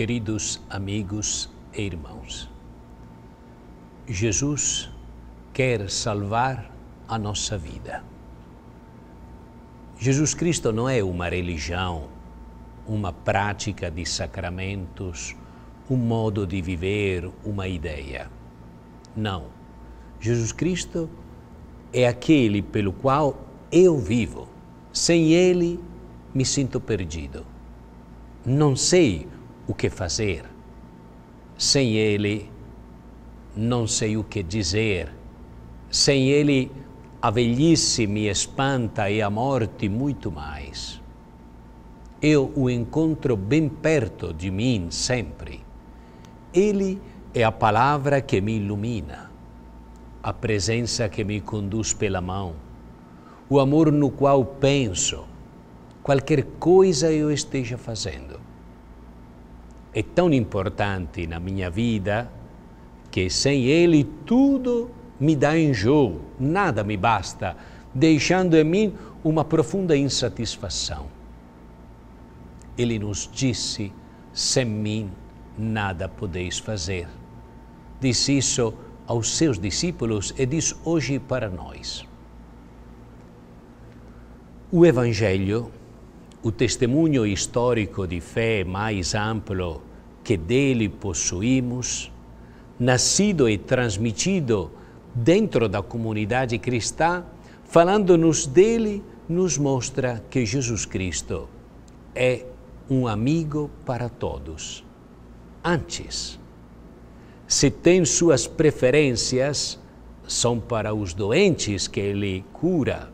Queridos amigos e irmãos, Jesus quer salvar a nossa vida. Jesus Cristo não é uma religião, uma prática de sacramentos, um modo de viver, uma ideia. Não. Jesus Cristo é aquele pelo qual eu vivo. Sem Ele, me sinto perdido. Não sei o que fazer. Sem Ele, não sei o que dizer. Sem Ele, a velhice me espanta e a morte muito mais. Eu o encontro bem perto de mim sempre. Ele é a palavra que me ilumina, a presença que me conduz pela mão, o amor no qual penso, qualquer coisa eu esteja fazendo é tão importante na minha vida que sem ele tudo me dá enjoo, nada me basta, deixando em mim uma profunda insatisfação. Ele nos disse: sem mim nada podeis fazer. Disse isso aos seus discípulos e diz hoje para nós. O Evangelho o testemunho histórico de fé mais amplo que dele possuímos, nascido e transmitido dentro da comunidade cristã, falando-nos dele, nos mostra que Jesus Cristo é um amigo para todos. Antes, se tem suas preferências, são para os doentes que ele cura,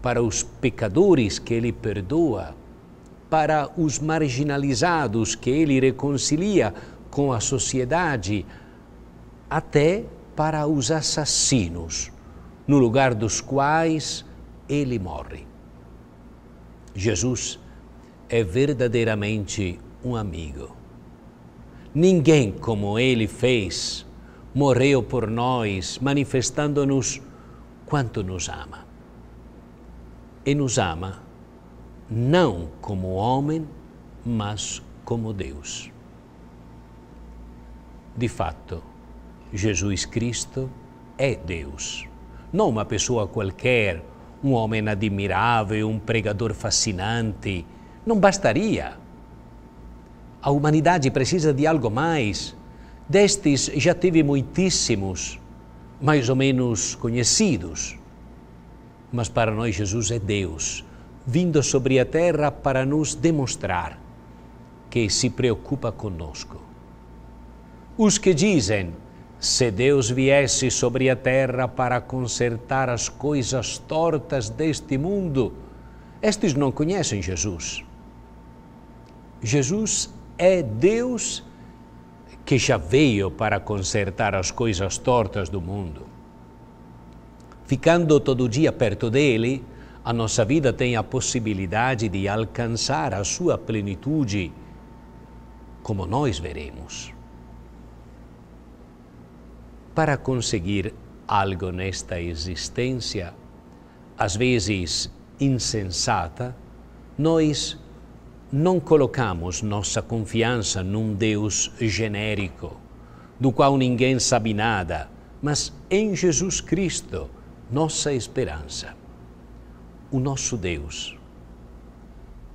para os pecadores que ele perdoa, para os marginalizados que ele reconcilia com a sociedade, até para os assassinos, no lugar dos quais ele morre. Jesus é verdadeiramente um amigo. Ninguém como ele fez morreu por nós, manifestando-nos quanto nos ama e nos ama, não como homem, mas como Deus. De fato, Jesus Cristo é Deus, não uma pessoa qualquer, um homem admirável, um pregador fascinante. Não bastaria. A humanidade precisa de algo mais. Destes já teve muitíssimos, mais ou menos conhecidos mas para nós Jesus é Deus, vindo sobre a terra para nos demonstrar que se preocupa conosco. Os que dizem, se Deus viesse sobre a terra para consertar as coisas tortas deste mundo, estes não conhecem Jesus. Jesus é Deus que já veio para consertar as coisas tortas do mundo. Ficando todo dia perto dele, a nossa vida tem a possibilidade de alcançar a sua plenitude, como nós veremos. Para conseguir algo nesta existência, às vezes insensata, nós não colocamos nossa confiança num Deus genérico, do qual ninguém sabe nada, mas em Jesus Cristo nossa esperança, o nosso Deus,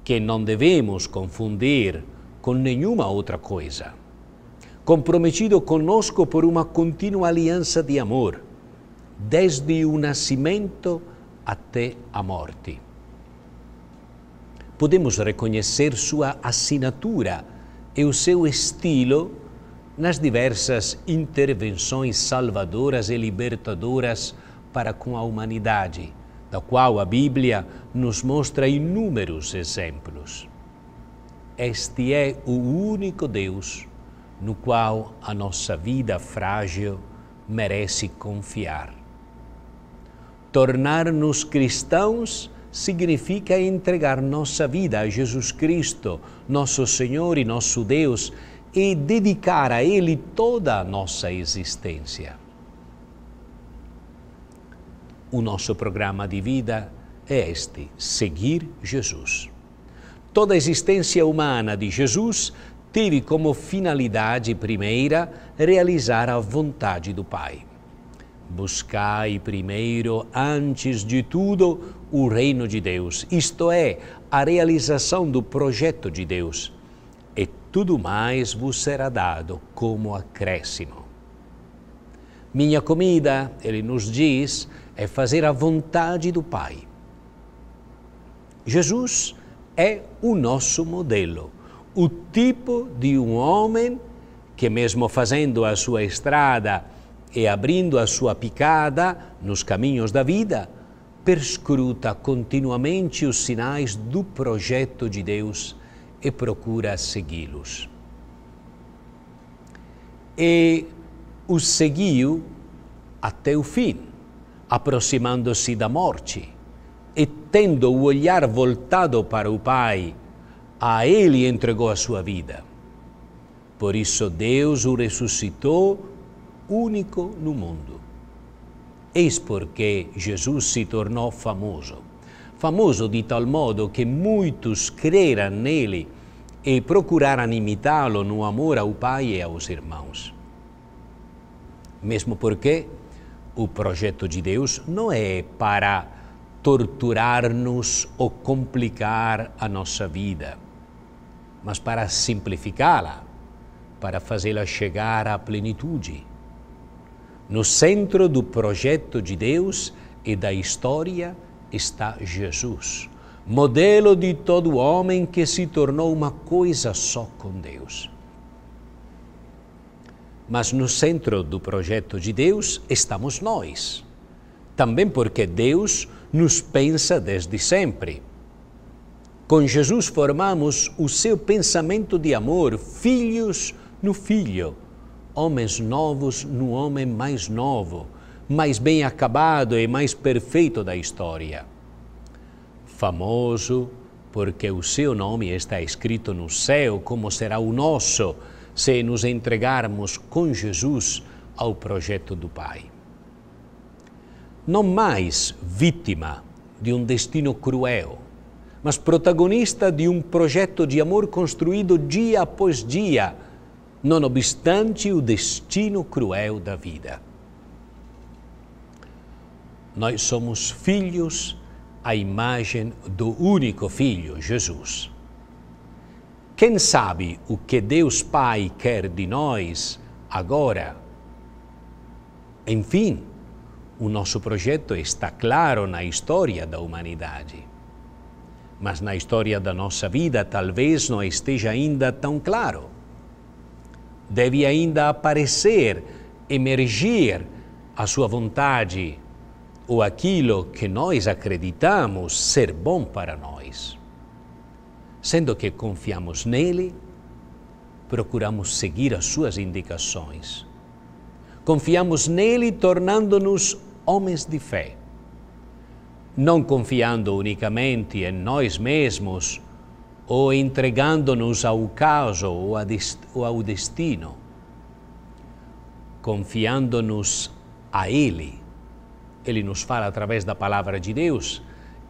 que não devemos confundir com nenhuma outra coisa. Comprometido conosco por uma contínua aliança de amor, desde o nascimento até a morte. Podemos reconhecer sua assinatura e o seu estilo nas diversas intervenções salvadoras e libertadoras para com a humanidade, da qual a Bíblia nos mostra inúmeros exemplos. Este é o único Deus no qual a nossa vida frágil merece confiar. Tornar-nos cristãos significa entregar nossa vida a Jesus Cristo, nosso Senhor e nosso Deus, e dedicar a Ele toda a nossa existência. O nosso programa de vida é este: seguir Jesus. Toda a existência humana de Jesus teve como finalidade primeira realizar a vontade do Pai. Buscai primeiro, antes de tudo, o reino de Deus, isto é, a realização do projeto de Deus, e tudo mais vos será dado como acréscimo. Minha comida, ele nos diz, é fazer a vontade do Pai. Jesus é o nosso modelo, o tipo de um homem que, mesmo fazendo a sua estrada e abrindo a sua picada nos caminhos da vida, perscruta continuamente os sinais do projeto de Deus e procura segui-los. E o seguiu até o fim, aproximando-se da morte e, tendo o olhar voltado para o Pai, a Ele entregou a sua vida. Por isso, Deus o ressuscitou, único no mundo. Eis porque Jesus se tornou famoso. Famoso di tal modo che muitos creram nele e procuraram imitá-lo no amor ao Pai e aos irmãos. Mesmo porque o projeto de Deus não é para torturar-nos ou complicar a nossa vida, mas para simplificá-la, para fazê-la chegar à plenitude. No centro do projeto de Deus e da história está Jesus, modelo de todo homem que se tornou uma coisa só com Deus. Mas no centro do projeto de Deus estamos nós. Também porque Deus nos pensa desde sempre. Com Jesus formamos o seu pensamento de amor, filhos no filho, homens novos no homem mais novo, mais bem acabado e mais perfeito da história. Famoso porque o seu nome está escrito no céu, como será o nosso se nos entregarmos com Jesus ao projeto do Pai. Não mais vítima de um destino cruel, mas protagonista de um projeto de amor construído dia após dia, não obstante o destino cruel da vida. Nós somos filhos à imagem do único Filho, Jesus. Quem sabe o que Deus Pai quer de nós agora? Enfim, o nosso projeto está claro na história da humanidade. Mas na história da nossa vida talvez não esteja ainda tão claro. Deve ainda aparecer, emergir a sua vontade ou aquilo que nós acreditamos ser bom para nós. Sendo que confiamos nele, procuramos seguir as suas indicações. Confiamos nele tornando-nos homens de fé. Não confiando unicamente em nós mesmos ou entregando-nos ao caso ou ao destino, confiando-nos a Ele. Ele nos fala através da palavra de Deus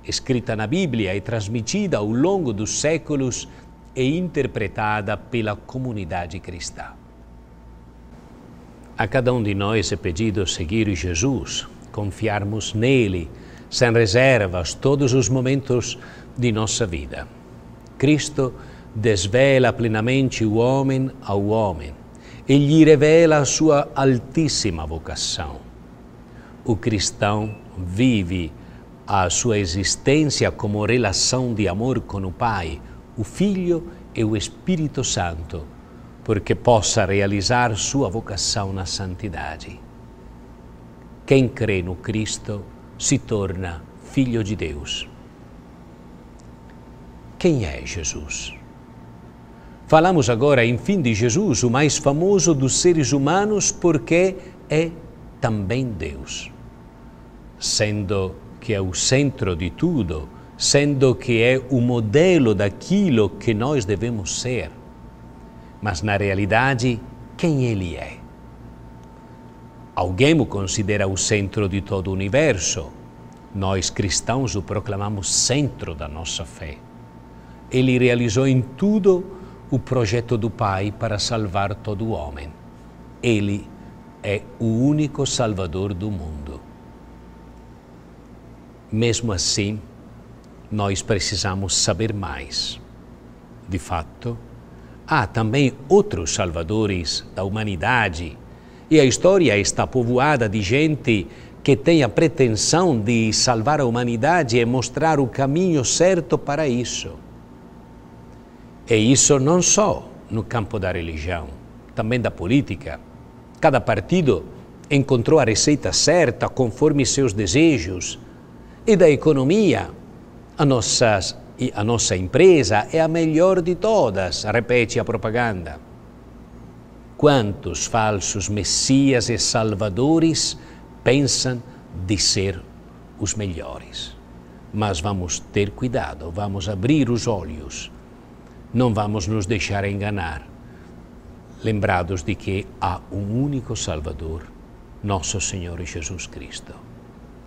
escrita na Bíblia e transmitida ao longo dos séculos e interpretada pela comunidade cristã. A cada um de nós é pedido seguir Jesus, confiarmos nele, sem reservas, todos os momentos de nossa vida. Cristo desvela plenamente o homem ao homem e lhe revela a sua altíssima vocação. O cristão vive a sua existência como relação de amor com o Pai, o Filho e o Espírito Santo, porque possa realizar sua vocação na santidade. Quem crê no Cristo se torna Filho de Deus. Quem é Jesus? Falamos agora, enfim, de Jesus, o mais famoso dos seres humanos, porque é também Deus. Sendo que é o centro de tudo, sendo que é o modelo daquilo que nós devemos ser. Mas na realidade, quem ele é? Alguém o considera o centro de todo o universo. Nós cristãos o proclamamos centro da nossa fé. Ele realizou em tudo o projeto do Pai para salvar todo o homem. Ele é o único Salvador do mundo. Mesmo assim, nós precisamos saber mais. De fato, há também outros salvadores da humanidade e a história está povoada de gente que tem a pretensão de salvar a humanidade e mostrar o caminho certo para isso. E isso não só no campo da religião, também da política. Cada partido encontrou a receita certa conforme seus desejos e da economia. A nossa, a nossa empresa é a melhor de todas, repete a propaganda. Quantos falsos messias e salvadores pensam de ser os melhores? Mas vamos ter cuidado, vamos abrir os olhos, não vamos nos deixar enganar, lembrados de que há um único Salvador, nosso Senhor Jesus Cristo.